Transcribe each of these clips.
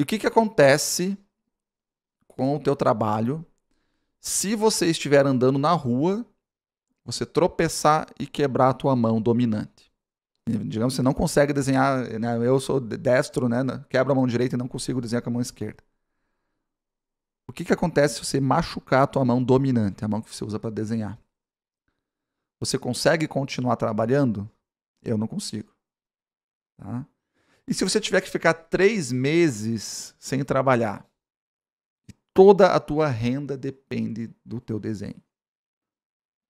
E o que, que acontece com o teu trabalho se você estiver andando na rua, você tropeçar e quebrar a tua mão dominante? Digamos, você não consegue desenhar, né? eu sou destro, né? quebro a mão direita e não consigo desenhar com a mão esquerda. O que, que acontece se você machucar a tua mão dominante, a mão que você usa para desenhar? Você consegue continuar trabalhando? Eu não consigo. Tá? E se você tiver que ficar três meses sem trabalhar, toda a tua renda depende do teu desenho.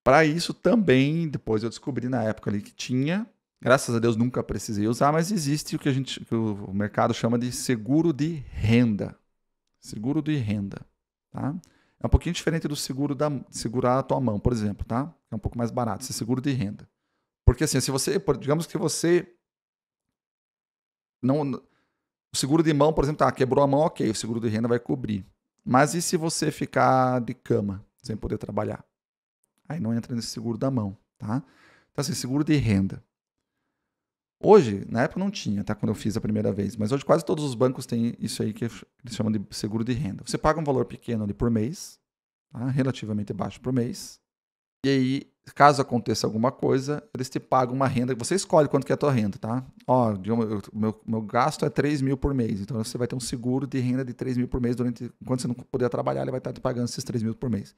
Para isso também, depois eu descobri na época ali que tinha, graças a Deus nunca precisei usar, mas existe o que a gente, que o mercado chama de seguro de renda. Seguro de renda, tá? É um pouquinho diferente do seguro da segurar a tua mão, por exemplo, tá? É um pouco mais barato, esse seguro de renda. Porque assim, se você, digamos que você não, o seguro de mão, por exemplo, tá, quebrou a mão, ok, o seguro de renda vai cobrir. Mas e se você ficar de cama, sem poder trabalhar? Aí não entra nesse seguro da mão, tá? Então, assim, seguro de renda. Hoje, na época não tinha, tá? Quando eu fiz a primeira vez, mas hoje quase todos os bancos têm isso aí que eles chamam de seguro de renda. Você paga um valor pequeno ali por mês, tá? relativamente baixo por mês, e aí, caso aconteça alguma coisa, eles te pagam uma renda. Você escolhe quanto que é a tua renda, tá? Ó, eu, meu, meu gasto é 3 mil por mês. Então você vai ter um seguro de renda de 3 mil por mês durante. Enquanto você não puder trabalhar, ele vai estar te pagando esses 3 mil por mês.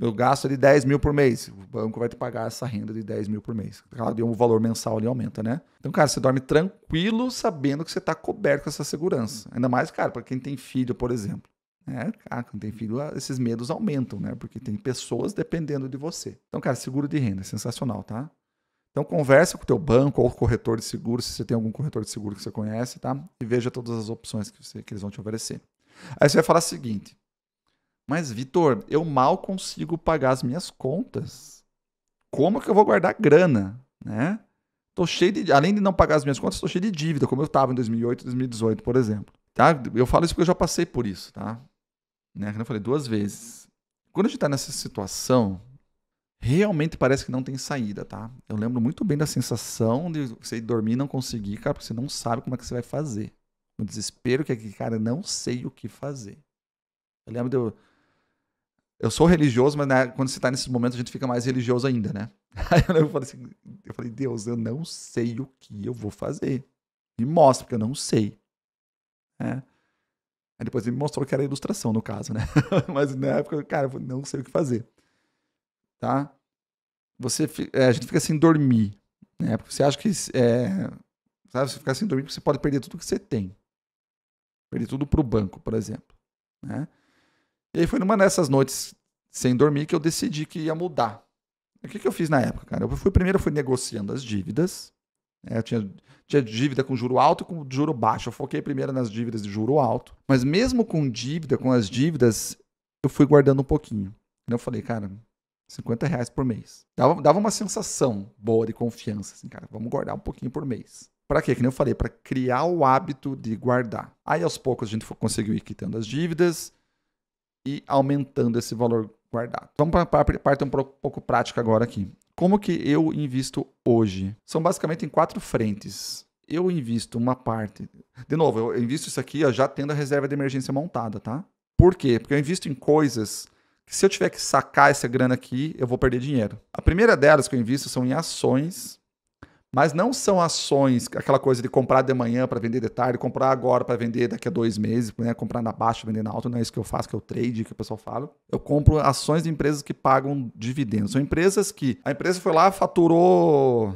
Meu gasto é de 10 mil por mês. O banco vai te pagar essa renda de 10 mil por mês. Claro, o valor mensal ali aumenta, né? Então, cara, você dorme tranquilo sabendo que você está coberto com essa segurança. Ainda mais, cara, para quem tem filho, por exemplo. É, cara, ah, quando tem filho, ah, esses medos aumentam, né? Porque tem pessoas dependendo de você. Então, cara, seguro de renda é sensacional, tá? Então, conversa com o teu banco ou corretor de seguro, se você tem algum corretor de seguro que você conhece, tá? E veja todas as opções que, você, que eles vão te oferecer. Aí você vai falar o seguinte, mas Vitor, eu mal consigo pagar as minhas contas. Como é que eu vou guardar grana, né? Tô cheio de, além de não pagar as minhas contas, tô cheio de dívida, como eu estava em 2008, 2018, por exemplo. Tá? Eu falo isso porque eu já passei por isso, tá? Né? Como eu falei duas vezes. Quando a gente está nessa situação, realmente parece que não tem saída, tá? Eu lembro muito bem da sensação de você dormir e não conseguir, cara, porque você não sabe como é que você vai fazer. O desespero que é que, cara, não sei o que fazer. Eu lembro de eu. Eu sou religioso, mas né, quando você está nesses momentos a gente fica mais religioso ainda, né? Aí eu, eu, falei assim, eu falei, Deus, eu não sei o que eu vou fazer. Me mostra, porque eu não sei. É. Aí depois ele me mostrou que era ilustração, no caso, né? Mas na época, cara, eu não sei o que fazer. Tá? Você, é, a gente fica sem dormir, né? Porque você acha que. É, sabe, você ficar sem dormir, você pode perder tudo que você tem. Perder tudo pro banco, por exemplo. Né? E aí foi numa dessas noites sem dormir que eu decidi que ia mudar. O que, que eu fiz na época, cara? Eu fui primeiro eu fui negociando as dívidas, é, eu tinha, tinha dívida com juro alto e com juro baixo. Eu foquei primeiro nas dívidas de juro alto. Mas mesmo com dívida, com as dívidas, eu fui guardando um pouquinho. Então, eu falei, cara, 50 reais por mês. Dava, dava uma sensação boa de confiança, assim, cara, vamos guardar um pouquinho por mês. Para quê? Que nem eu falei, para criar o hábito de guardar. Aí aos poucos a gente conseguiu ir quitando as dívidas e aumentando esse valor guardado. Vamos para a parte um pouco prática agora aqui. Como que eu invisto hoje? São basicamente em quatro frentes. Eu invisto uma parte. De novo, eu invisto isso aqui ó, já tendo a reserva de emergência montada, tá? Por quê? Porque eu invisto em coisas que, se eu tiver que sacar essa grana aqui, eu vou perder dinheiro. A primeira delas que eu invisto são em ações mas não são ações, aquela coisa de comprar de manhã para vender de tarde, comprar agora para vender daqui a dois meses, né? comprar na baixa, vender na alta, não é isso que eu faço, que é o trade que o pessoal fala. Eu compro ações de empresas que pagam dividendos. São empresas que a empresa foi lá, faturou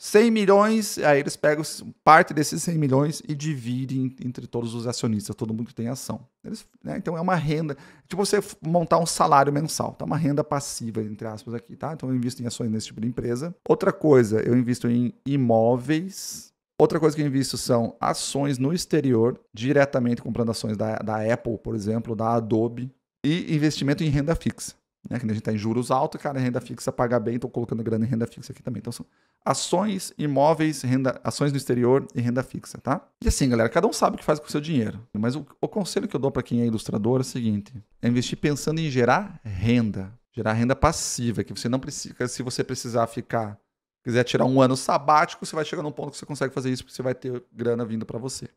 100 milhões, aí eles pegam parte desses 100 milhões e dividem entre todos os acionistas, todo mundo que tem ação. Eles, né, então é uma renda, é tipo você montar um salário mensal, tá? Uma renda passiva, entre aspas, aqui, tá? Então eu invisto em ações nesse tipo de empresa. Outra coisa, eu invisto em imóveis. Outra coisa que eu invisto são ações no exterior, diretamente comprando ações da, da Apple, por exemplo, da Adobe, e investimento em renda fixa né? Que a gente está em juros altos, cara, renda fixa paga bem, estou colocando grana em renda fixa aqui também. Então são ações, imóveis, renda, ações no exterior e renda fixa, tá? E assim, galera, cada um sabe o que faz com o seu dinheiro. Mas o, o conselho que eu dou para quem é ilustrador é o seguinte: é investir pensando em gerar renda, gerar renda passiva, que você não precisa, se você precisar ficar quiser tirar um ano sabático, você vai chegar num ponto que você consegue fazer isso, porque você vai ter grana vindo para você.